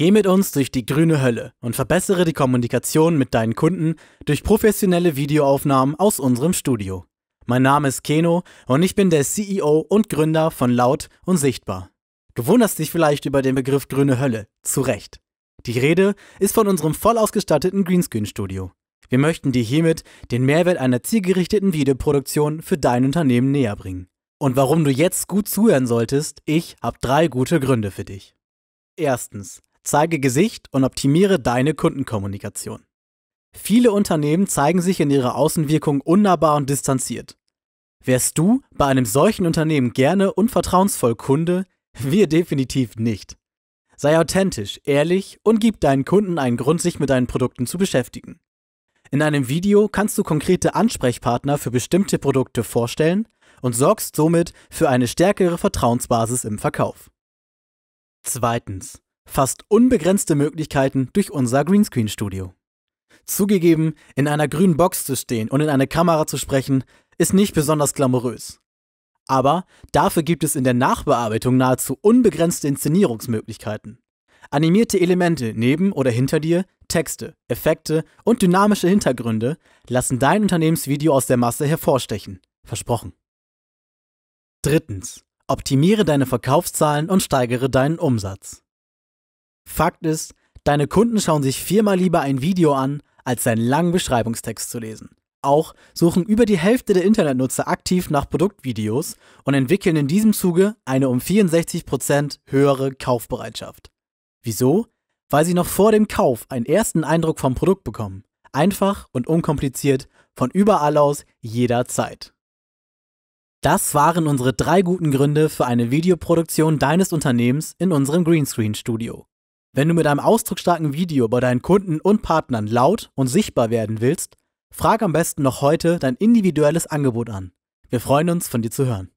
Geh mit uns durch die grüne Hölle und verbessere die Kommunikation mit deinen Kunden durch professionelle Videoaufnahmen aus unserem Studio. Mein Name ist Keno und ich bin der CEO und Gründer von Laut und Sichtbar. Du wunderst dich vielleicht über den Begriff grüne Hölle, zu Recht. Die Rede ist von unserem voll ausgestatteten Greenscreen-Studio. Wir möchten dir hiermit den Mehrwert einer zielgerichteten Videoproduktion für dein Unternehmen näher bringen. Und warum du jetzt gut zuhören solltest, ich habe drei gute Gründe für dich. Erstens, Zeige Gesicht und optimiere deine Kundenkommunikation. Viele Unternehmen zeigen sich in ihrer Außenwirkung unnahbar und distanziert. Wärst du bei einem solchen Unternehmen gerne und vertrauensvoll Kunde? Wir definitiv nicht. Sei authentisch, ehrlich und gib deinen Kunden einen Grund, sich mit deinen Produkten zu beschäftigen. In einem Video kannst du konkrete Ansprechpartner für bestimmte Produkte vorstellen und sorgst somit für eine stärkere Vertrauensbasis im Verkauf. Zweitens. Fast unbegrenzte Möglichkeiten durch unser Greenscreen-Studio. Zugegeben, in einer grünen Box zu stehen und in eine Kamera zu sprechen, ist nicht besonders glamourös. Aber dafür gibt es in der Nachbearbeitung nahezu unbegrenzte Inszenierungsmöglichkeiten. Animierte Elemente neben oder hinter dir, Texte, Effekte und dynamische Hintergründe lassen dein Unternehmensvideo aus der Masse hervorstechen. Versprochen. Drittens. Optimiere deine Verkaufszahlen und steigere deinen Umsatz. Fakt ist, deine Kunden schauen sich viermal lieber ein Video an, als einen langen Beschreibungstext zu lesen. Auch suchen über die Hälfte der Internetnutzer aktiv nach Produktvideos und entwickeln in diesem Zuge eine um 64% höhere Kaufbereitschaft. Wieso? Weil sie noch vor dem Kauf einen ersten Eindruck vom Produkt bekommen. Einfach und unkompliziert, von überall aus, jederzeit. Das waren unsere drei guten Gründe für eine Videoproduktion deines Unternehmens in unserem Greenscreen Studio. Wenn du mit einem ausdrucksstarken Video bei deinen Kunden und Partnern laut und sichtbar werden willst, frag am besten noch heute dein individuelles Angebot an. Wir freuen uns, von dir zu hören.